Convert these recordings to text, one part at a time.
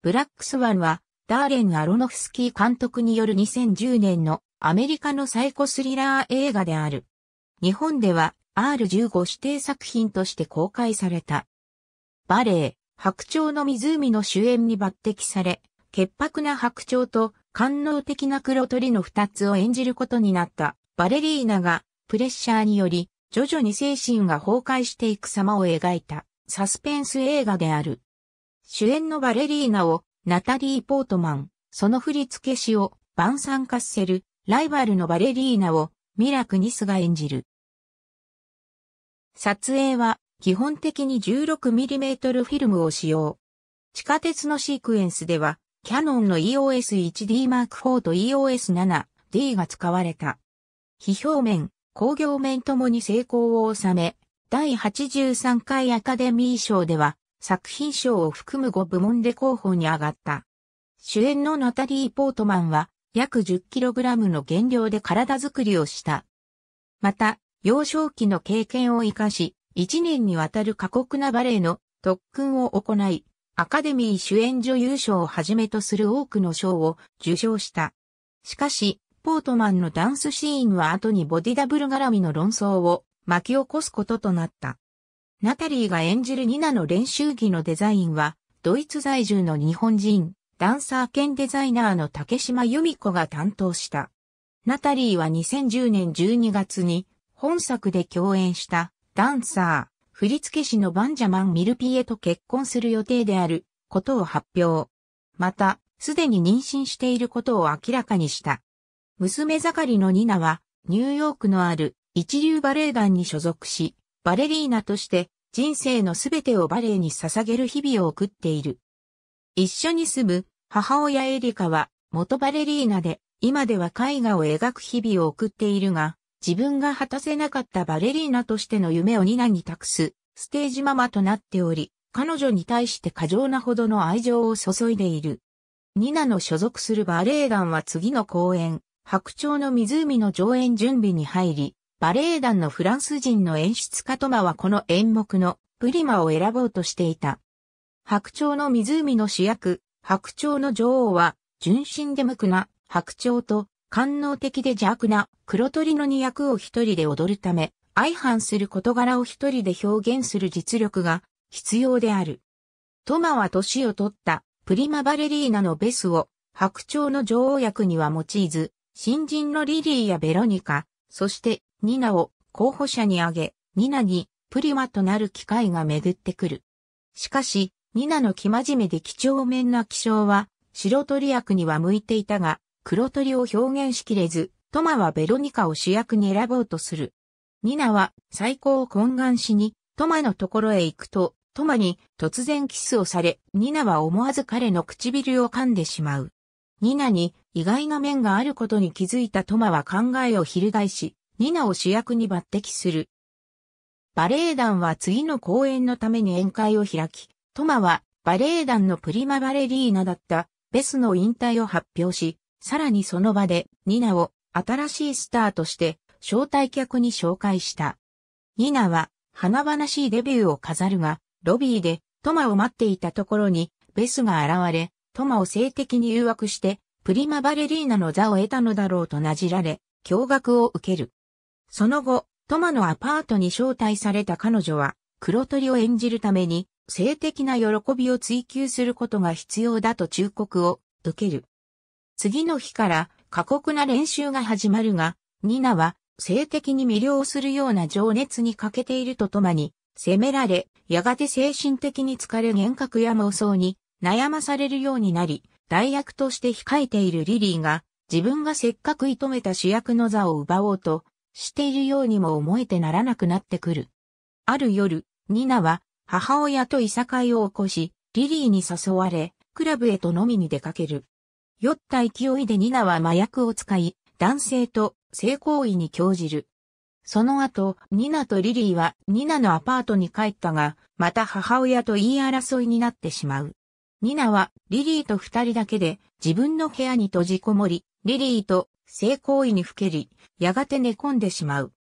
ブラックスワンは、ダーレン・アロノフスキー監督による2010年のアメリカのサイコスリラー映画である。日本では R15 指定作品として公開された。バレエ、白鳥の湖の主演に抜擢され、潔白な白鳥と官能的な黒鳥の二つを演じることになったバレリーナがプレッシャーにより徐々に精神が崩壊していく様を描いたサスペンス映画である。主演のバレリーナをナタリー・ポートマン、その振付師をバンサン・カッセル、ライバルのバレリーナをミラ・クニスが演じる。撮影は基本的に 16mm フィルムを使用。地下鉄のシークエンスでは、キャノンの EOS1D Mark IV と EOS7D が使われた。非表面、工業面ともに成功を収め、第83回アカデミー賞では、作品賞を含む5部門で候補に上がった。主演のナタリー・ポートマンは約 10kg の減量で体作りをした。また、幼少期の経験を活かし、1年にわたる過酷なバレエの特訓を行い、アカデミー主演女優賞をはじめとする多くの賞を受賞した。しかし、ポートマンのダンスシーンは後にボディダブル絡みの論争を巻き起こすこととなった。ナタリーが演じるニナの練習着のデザインは、ドイツ在住の日本人、ダンサー兼デザイナーの竹島由美子が担当した。ナタリーは2010年12月に、本作で共演した、ダンサー、振付師のバンジャマン・ミルピエと結婚する予定である、ことを発表。また、すでに妊娠していることを明らかにした。娘盛りのニナは、ニューヨークのある一流バレエ団に所属し、バレリーナとして人生のすべてをバレエに捧げる日々を送っている。一緒に住む母親エリカは元バレリーナで今では絵画を描く日々を送っているが自分が果たせなかったバレリーナとしての夢をニナに託すステージママとなっており彼女に対して過剰なほどの愛情を注いでいる。ニナの所属するバレエ団は次の公演、白鳥の湖の上演準備に入り、バレエ団のフランス人の演出家トマはこの演目のプリマを選ぼうとしていた。白鳥の湖の主役、白鳥の女王は、純真で無垢な白鳥と、官能的で邪悪な黒鳥の二役を一人で踊るため、相反する事柄を一人で表現する実力が必要である。トマは年を取ったプリマバレリーナのベスを白鳥の女王役には用いず、新人のリリーやベロニカ、そしてニナを候補者に挙げ、ニナにプリマとなる機会が巡ってくる。しかし、ニナの生真面目で几帳面な気象は、白鳥役には向いていたが、黒鳥を表現しきれず、トマはベロニカを主役に選ぼうとする。ニナは最高を懇願しに、トマのところへ行くと、トマに突然キスをされ、ニナは思わず彼の唇を噛んでしまう。ニナに意外な面があることに気づいたトマは考えを翻し、ニナを主役に抜擢する。バレエ団は次の公演のために宴会を開き、トマはバレエ団のプリマバレリーナだったベスの引退を発表し、さらにその場でニナを新しいスターとして招待客に紹介した。ニナは華々しいデビューを飾るが、ロビーでトマを待っていたところにベスが現れ、トマを性的に誘惑して、プリマバレリーナの座を得たのだろうとなじられ、驚愕を受ける。その後、トマのアパートに招待された彼女は、黒鳥を演じるために、性的な喜びを追求することが必要だと忠告を受ける。次の日から過酷な練習が始まるが、ニナは性的に魅了するような情熱に欠けているとともに、責められ、やがて精神的に疲れ幻覚や妄想に悩まされるようになり、代役として控えているリリーが、自分がせっかく射止めた主役の座を奪おうとしているようにも思えてならなくなってくる。ある夜、ニナは母親といさかいを起こし、リリーに誘われ、クラブへと飲みに出かける。酔った勢いでニナは麻薬を使い、男性と性行為に興じる。その後、ニナとリリーはニナのアパートに帰ったが、また母親と言い争いになってしまう。ニナはリリーと二人だけで自分の部屋に閉じこもり、リリーと性行為にふけり、やがて寝込んでしまう。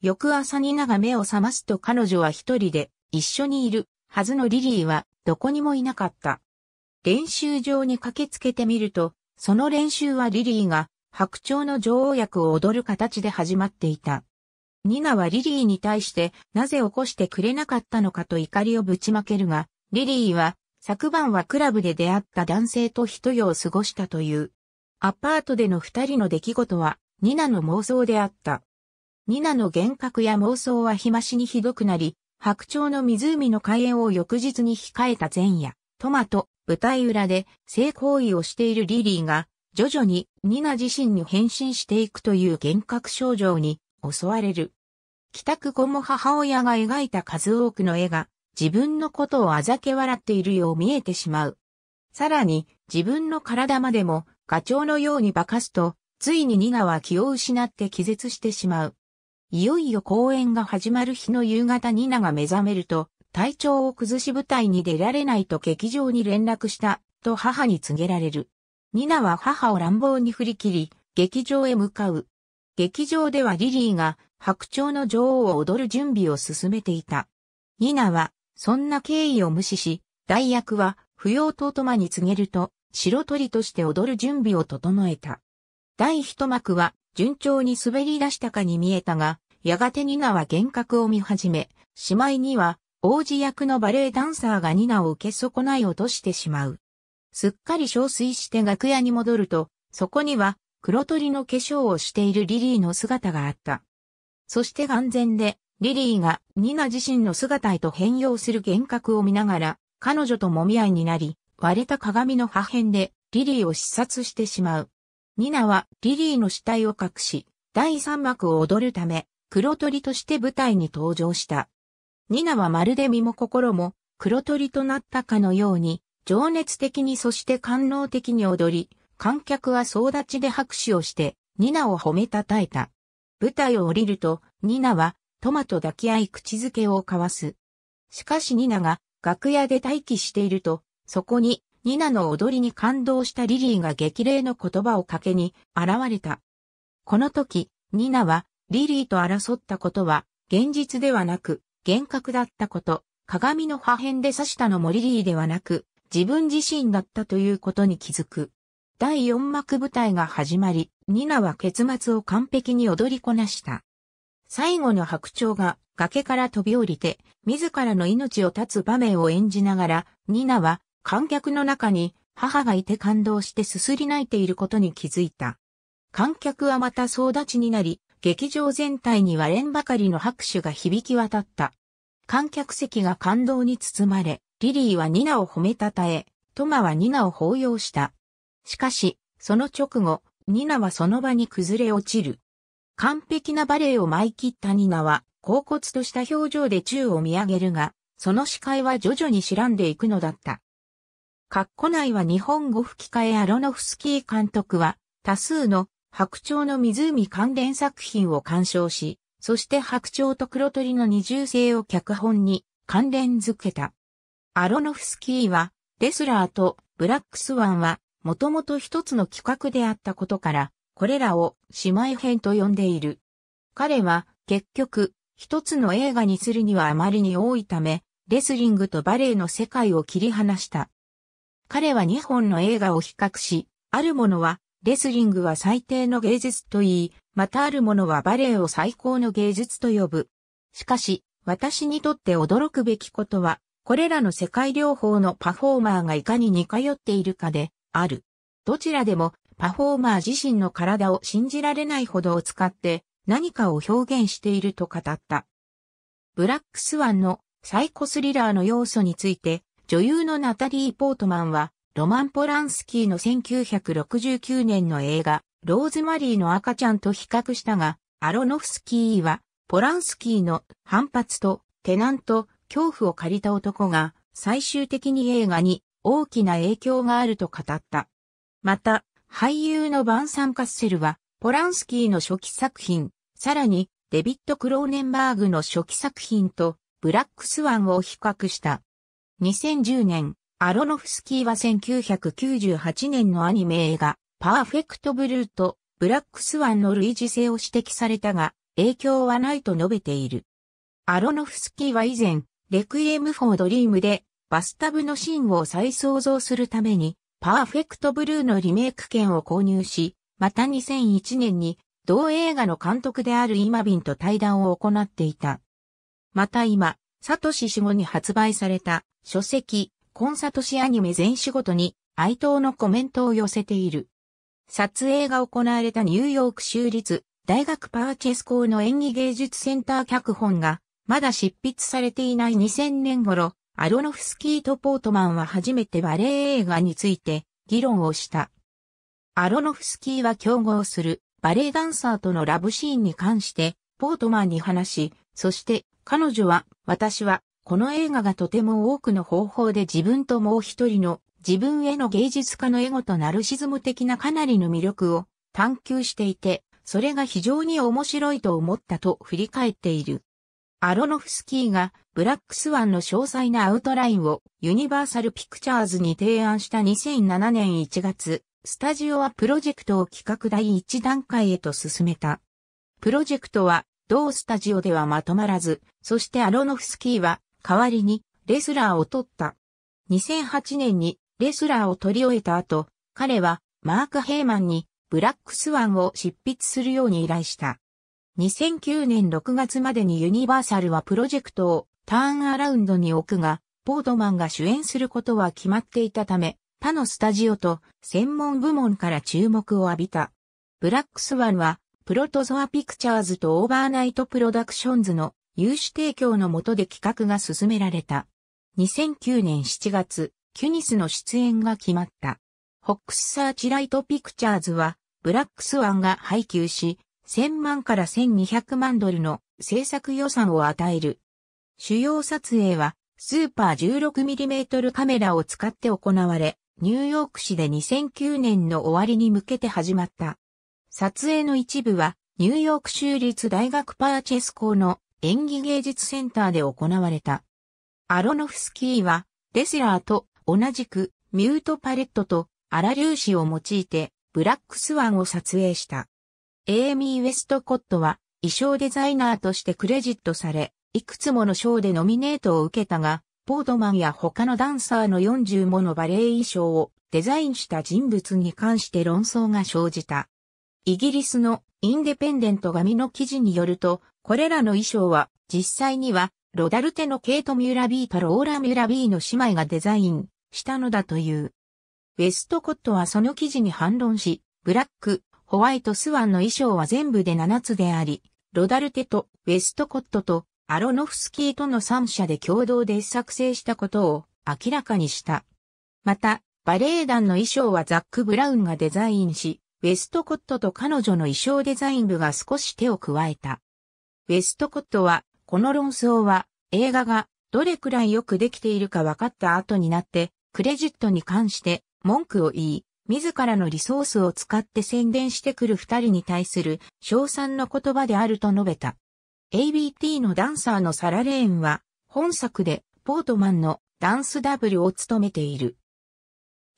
翌朝にナが目を覚ますと彼女は一人で一緒にいるはずのリリーはどこにもいなかった。練習場に駆けつけてみると、その練習はリリーが白鳥の女王役を踊る形で始まっていた。ニナはリリーに対してなぜ起こしてくれなかったのかと怒りをぶちまけるが、リリーは昨晩はクラブで出会った男性と一夜を過ごしたという。アパートでの二人の出来事は、ニナの妄想であった。ニナの幻覚や妄想は日増しにひどくなり、白鳥の湖の開園を翌日に控えた前夜、トマト、舞台裏で性行為をしているリリーが、徐々にニナ自身に変身していくという幻覚症状に襲われる。帰宅後も母親が描いた数多くの絵が、自分のことをあざけ笑っているよう見えてしまう。さらに、自分の体までもガチョウのように化かすと、ついにニガは気を失って気絶してしまう。いよいよ公演が始まる日の夕方ニナが目覚めると、体調を崩し舞台に出られないと劇場に連絡した、と母に告げられる。ニナは母を乱暴に振り切り、劇場へ向かう。劇場ではリリーが白鳥の女王を踊る準備を進めていた。ニナは、そんな経緯を無視し、代役は不要ととまに告げると、白鳥として踊る準備を整えた。第一幕は順調に滑り出したかに見えたが、やがてニナは幻覚を見始め、しまいには王子役のバレエダンサーがニナを受け損ない落としてしまう。すっかり憔悴して楽屋に戻ると、そこには黒鳥の化粧をしているリリーの姿があった。そして眼前で、リリーがニナ自身の姿へと変容する幻覚を見ながら、彼女ともみ合いになり、割れた鏡の破片でリリーを視察してしまう。ニナはリリーの死体を隠し、第三幕を踊るため、黒鳥として舞台に登場した。ニナはまるで身も心も黒鳥となったかのように、情熱的にそして感能的に踊り、観客は総立ちで拍手をして、ニナを褒めたたえた。舞台を降りると、ニナはトマと抱き合い口づけを交わす。しかしニナが楽屋で待機していると、そこに、ニナの踊りに感動したリリーが激励の言葉をかけに現れた。この時、ニナはリリーと争ったことは現実ではなく幻覚だったこと、鏡の破片で刺したのもリリーではなく自分自身だったということに気づく。第四幕舞台が始まり、ニナは結末を完璧に踊りこなした。最後の白鳥が崖から飛び降りて、自らの命を絶つ場面を演じながら、ニナは観客の中に母がいて感動してすすり泣いていることに気づいた。観客はまた総立ちになり、劇場全体に割れんばかりの拍手が響き渡った。観客席が感動に包まれ、リリーはニナを褒めたたえ、トマはニナを抱擁した。しかし、その直後、ニナはその場に崩れ落ちる。完璧なバレエを舞い切ったニナは、恍惚とした表情で宙を見上げるが、その視界は徐々に知らんでいくのだった。カッコ内は日本語吹き替えアロノフスキー監督は、多数の白鳥の湖関連作品を鑑賞し、そして白鳥と黒鳥の二重性を脚本に関連づけた。アロノフスキーは、レスラーとブラックスワンは、もともと一つの企画であったことから、これらを姉妹編と呼んでいる。彼は、結局、一つの映画にするにはあまりに多いため、レスリングとバレエの世界を切り離した。彼は2本の映画を比較し、あるものは、レスリングは最低の芸術と言い、またあるものはバレエを最高の芸術と呼ぶ。しかし、私にとって驚くべきことは、これらの世界療法のパフォーマーがいかに似通っているかで、ある。どちらでも、パフォーマー自身の体を信じられないほどを使って、何かを表現していると語った。ブラックスワンのサイコスリラーの要素について、女優のナタリー・ポートマンは、ロマン・ポランスキーの1969年の映画、ローズマリーの赤ちゃんと比較したが、アロノフスキーは、ポランスキーの反発と、テナント、恐怖を借りた男が、最終的に映画に大きな影響があると語った。また、俳優のバンサン・カッセルは、ポランスキーの初期作品、さらに、デビット・クローネンバーグの初期作品と、ブラックスワンを比較した。2010年、アロノフスキーは1998年のアニメ映画、パーフェクトブルーと、ブラックスワンの類似性を指摘されたが、影響はないと述べている。アロノフスキーは以前、レクイエム・フォー・ドリームで、バスタブのシーンを再創造するために、パーフェクトブルーのリメイク権を購入し、また2001年に、同映画の監督であるイマビンと対談を行っていた。また今、サトシ氏後に発売された書籍、コンサトシアニメ全仕事に哀悼のコメントを寄せている。撮影が行われたニューヨーク州立大学パーチェス校の演技芸術センター脚本がまだ執筆されていない2000年頃、アロノフスキーとポートマンは初めてバレエ映画について議論をした。アロノフスキーは競合するバレエダンサーとのラブシーンに関してポートマンに話し、そして彼女は、私は、この映画がとても多くの方法で自分ともう一人の自分への芸術家のエゴとナルシズム的なかなりの魅力を探求していて、それが非常に面白いと思ったと振り返っている。アロノフスキーがブラックスワンの詳細なアウトラインをユニバーサルピクチャーズに提案した2007年1月、スタジオはプロジェクトを企画第1段階へと進めた。プロジェクトは同スタジオではまとまらず、そしてアロノフスキーは代わりにレスラーを取った。2008年にレスラーを取り終えた後、彼はマーク・ヘイマンにブラックスワンを執筆するように依頼した。2009年6月までにユニバーサルはプロジェクトをターンアラウンドに置くが、ポートマンが主演することは決まっていたため、他のスタジオと専門部門から注目を浴びた。ブラックスワンはプロトゾアピクチャーズとオーバーナイトプロダクションズの融資提供の下で企画が進められた。2009年7月、キュニスの出演が決まった。ホックスサーチライトピクチャーズは、ブラックスワンが配給し、1000万から1200万ドルの制作予算を与える。主要撮影は、スーパー 16mm カメラを使って行われ、ニューヨーク市で2009年の終わりに向けて始まった。撮影の一部は、ニューヨーク州立大学パーチェス校の演技芸術センターで行われた。アロノフスキーは、レスラーと同じくミュートパレットとアラ粒子を用いてブラックスワンを撮影した。エイミー・ウェストコットは衣装デザイナーとしてクレジットされ、いくつもの賞でノミネートを受けたが、ポートマンや他のダンサーの40ものバレエ衣装をデザインした人物に関して論争が生じた。イギリスのインデペンデント紙の記事によると、これらの衣装は実際にはロダルテのケイト・ミュラビーとローラ・ミュラビーの姉妹がデザインしたのだという。ウェストコットはその記事に反論し、ブラック、ホワイト・スワンの衣装は全部で7つであり、ロダルテとウェストコットとアロノフスキーとの3社で共同で作成したことを明らかにした。また、バレエ団の衣装はザック・ブラウンがデザインし、ウェストコットと彼女の衣装デザイン部が少し手を加えた。ウェストコットは、この論争は、映画がどれくらいよくできているか分かった後になって、クレジットに関して文句を言い、自らのリソースを使って宣伝してくる二人に対する賞賛の言葉であると述べた。ABT のダンサーのサラレーンは、本作でポートマンのダンスダブルを務めている。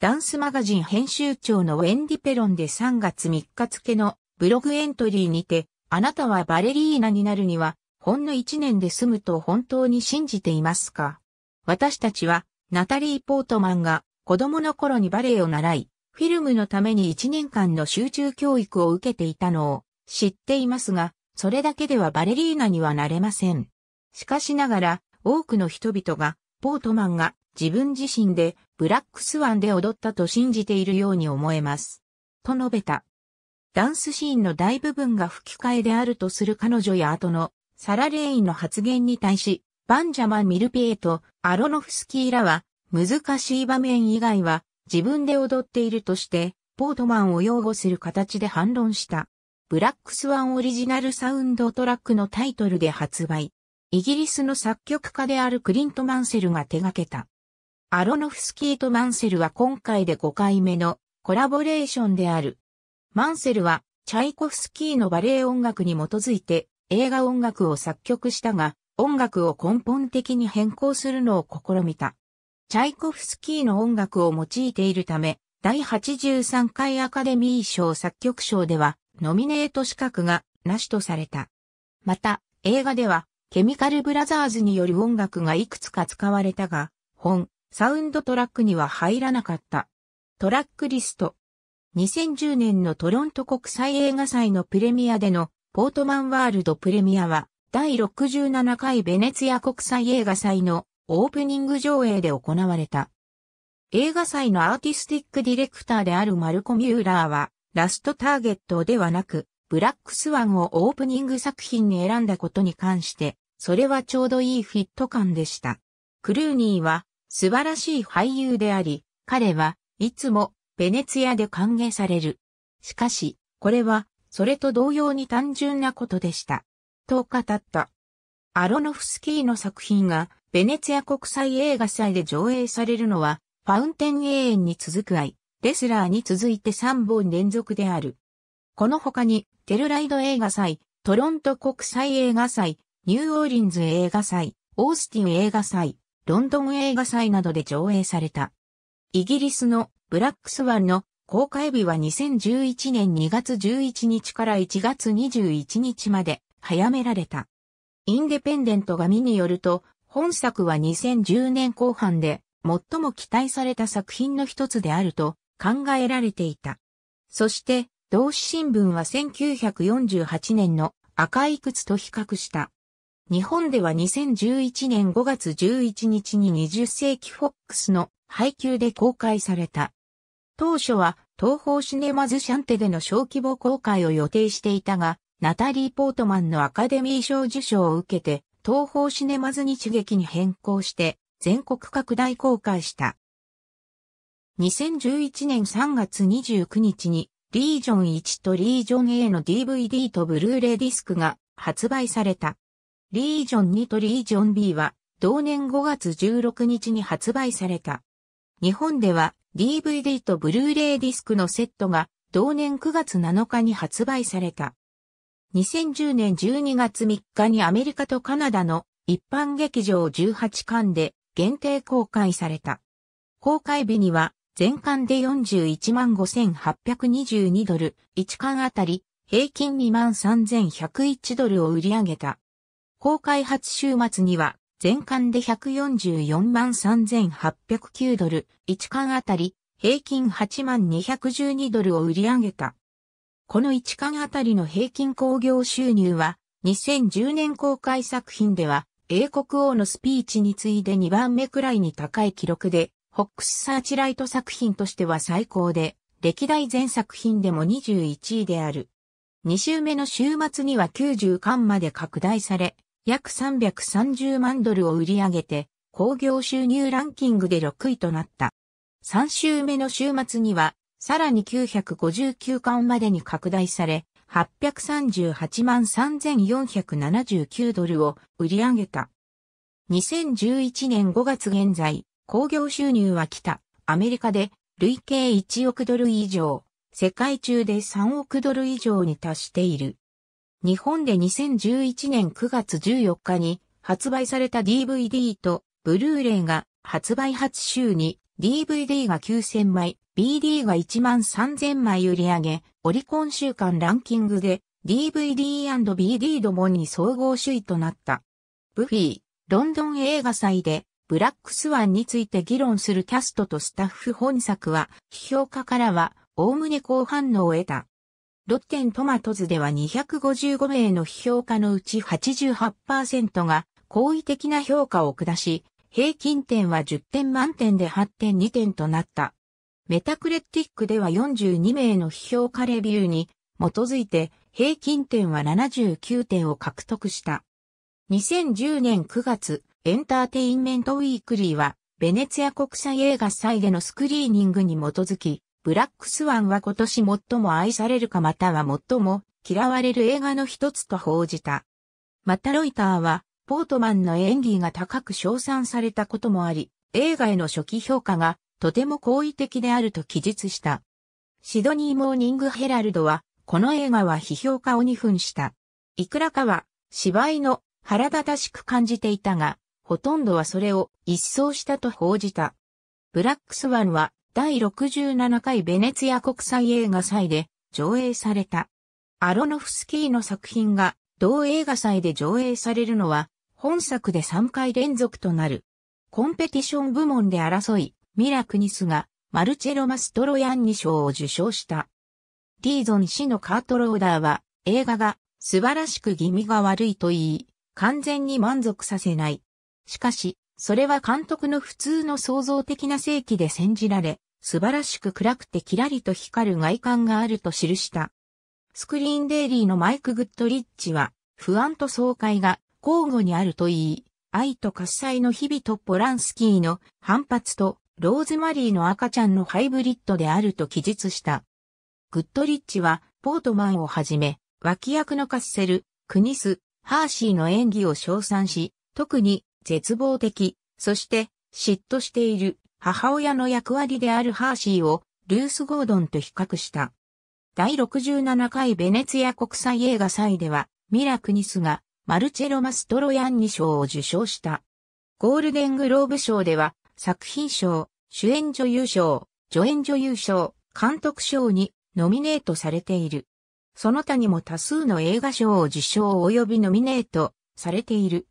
ダンスマガジン編集長のウェンディペロンで3月3日付のブログエントリーにて、あなたはバレリーナになるには、ほんの1年で済むと本当に信じていますか私たちは、ナタリー・ポートマンが子供の頃にバレエを習い、フィルムのために1年間の集中教育を受けていたのを知っていますが、それだけではバレリーナにはなれません。しかしながら、多くの人々が、ポートマンが自分自身でブラックスワンで踊ったと信じているように思えます。と述べた。ダンスシーンの大部分が吹き替えであるとする彼女や後のサラ・レインの発言に対し、バンジャマン・ミルピエとアロノフスキーらは難しい場面以外は自分で踊っているとしてポートマンを擁護する形で反論した。ブラックスワンオリジナルサウンドトラックのタイトルで発売。イギリスの作曲家であるクリント・マンセルが手掛けた。アロノフスキーとマンセルは今回で5回目のコラボレーションである。マンセルはチャイコフスキーのバレエ音楽に基づいて映画音楽を作曲したが、音楽を根本的に変更するのを試みた。チャイコフスキーの音楽を用いているため、第83回アカデミー賞作曲賞では、ノミネート資格がなしとされた。また、映画では、ケミカルブラザーズによる音楽がいくつか使われたが、本、サウンドトラックには入らなかった。トラックリスト。2010年のトロント国際映画祭のプレミアでのポートマンワールドプレミアは第67回ベネツィア国際映画祭のオープニング上映で行われた。映画祭のアーティスティックディレクターであるマルコ・ミューラーはラストターゲットではなくブラックスワンをオープニング作品に選んだことに関してそれはちょうどいいフィット感でした。クルーニーは素晴らしい俳優であり、彼はいつもベネツィアで歓迎される。しかし、これは、それと同様に単純なことでした。と語った。アロノフスキーの作品が、ベネツィア国際映画祭で上映されるのは、ファウンテン永遠に続く愛、レスラーに続いて3本連続である。この他に、テルライド映画祭、トロント国際映画祭、ニューオーリンズ映画祭、オースティン映画祭、ロンドン映画祭などで上映された。イギリスのブラックスワンの公開日は2011年2月11日から1月21日まで早められた。インデペンデント紙によると、本作は2010年後半で最も期待された作品の一つであると考えられていた。そして、同志新聞は1948年の赤い靴と比較した。日本では2011年5月11日に20世紀フォックスの配給で公開された。当初は東方シネマズシャンテでの小規模公開を予定していたが、ナタリー・ポートマンのアカデミー賞受賞を受けて、東方シネマズ日劇に変更して、全国拡大公開した。2011年3月29日に、リージョン1とリージョン A の DVD とブルーレイディスクが発売された。リージョン2とリージョン B は同年5月16日に発売された。日本では DVD とブルーレイディスクのセットが同年9月7日に発売された。2010年12月3日にアメリカとカナダの一般劇場18巻で限定公開された。公開日には全巻で415,822ドル、1巻あたり平均23,101ドルを売り上げた。公開発週末には、全巻で144万3809ドル、1巻あたり平均8万212ドルを売り上げた。この1巻あたりの平均興行収入は、2010年公開作品では、英国王のスピーチに次いで2番目くらいに高い記録で、ホックスサーチライト作品としては最高で、歴代全作品でも21位である。2週目の週末には90巻まで拡大され、約330万ドルを売り上げて、興行収入ランキングで6位となった。3週目の週末には、さらに959巻までに拡大され、838万3479ドルを売り上げた。2011年5月現在、興行収入は北、アメリカで累計1億ドル以上、世界中で3億ドル以上に達している。日本で2011年9月14日に発売された DVD とブルーレイが発売初週に DVD が9000枚、BD が1万3000枚売り上げ、オリコン週間ランキングで DVD&BD どもに総合首位となった。ブフィー、ロンドン映画祭でブラックスワンについて議論するキャストとスタッフ本作は、批評家からは、おおむね好反応を得た。ロッテントマトズでは255名の批評家のうち88%が好意的な評価を下し、平均点は10点満点で8.2点となった。メタクレティックでは42名の批評家レビューに基づいて平均点は79点を獲得した。2010年9月、エンターテインメントウィークリーは、ベネツィア国際映画祭でのスクリーニングに基づき、ブラックスワンは今年最も愛されるかまたは最も嫌われる映画の一つと報じた。またロイターは、ポートマンの演技が高く称賛されたこともあり、映画への初期評価がとても好意的であると記述した。シドニー・モーニング・ヘラルドは、この映画は批評家を2分した。いくらかは、芝居の腹立たしく感じていたが、ほとんどはそれを一掃したと報じた。ブラックスワンは第67回ベネツィア国際映画祭で上映された。アロノフスキーの作品が同映画祭で上映されるのは本作で3回連続となる。コンペティション部門で争い、ミラクニスがマルチェロ・マストロヤンニ賞を受賞した。ディーゾン氏のカートローダーは映画が素晴らしく気味が悪いと言い、完全に満足させない。しかし、それは監督の普通の創造的な正規で煎じられ、素晴らしく暗くてキラリと光る外観があると記した。スクリーンデイリーのマイク・グッドリッチは、不安と爽快が交互にあるといい、愛と喝采の日々とポランスキーの反発とローズマリーの赤ちゃんのハイブリッドであると記述した。グッドリッチはポートマンをはじめ、脇役のカッセル、クニス、ハーシーの演技を称賛し、特に絶望的、そして嫉妬している母親の役割であるハーシーをルース・ゴードンと比較した。第67回ベネツィア国際映画祭ではミラ・クニスがマルチェロ・マストロヤンニ賞を受賞した。ゴールデングローブ賞では作品賞、主演女優賞、助演女優賞、監督賞にノミネートされている。その他にも多数の映画賞を受賞及びノミネートされている。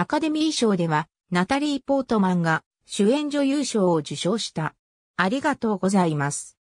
アカデミー賞では、ナタリー・ポートマンが主演女優賞を受賞した。ありがとうございます。